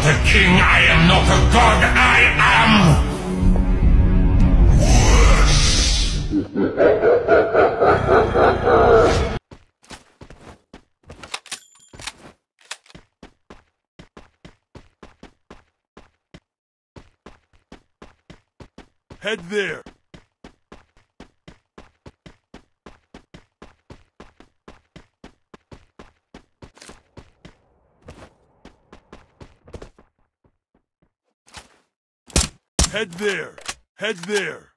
not a king, I am not a god, I am... Head there. Head there. Head there.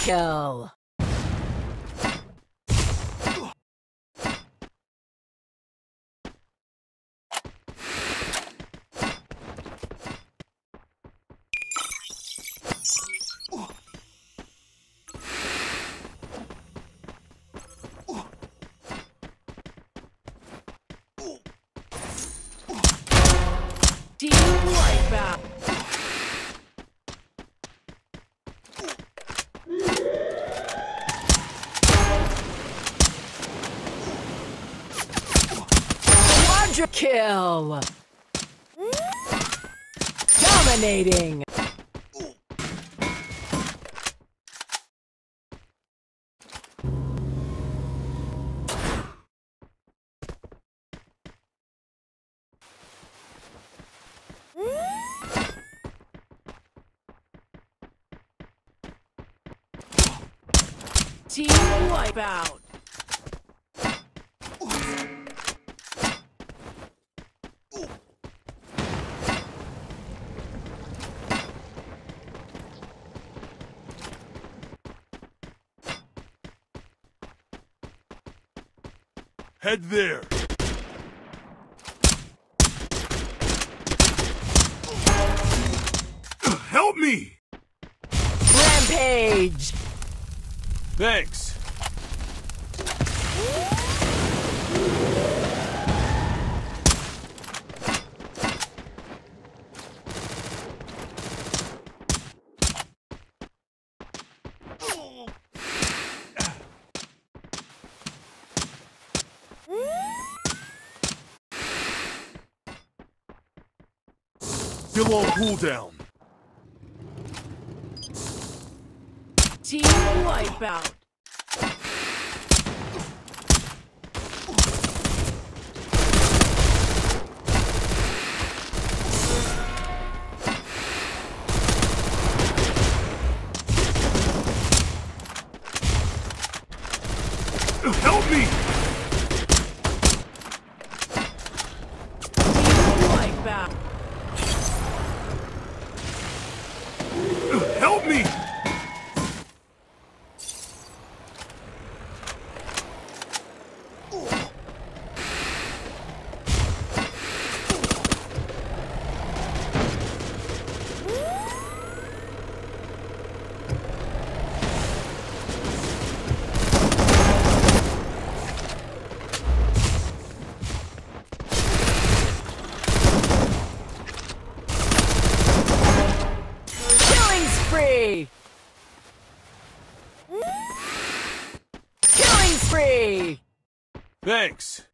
kill. Do Quadra kill! Dominating! Team Wipeout! Head there. Help me! Rampage! Thanks. Still on cooldown. Team wipeout. Help me! help me! spree! Killing spree! Thanks.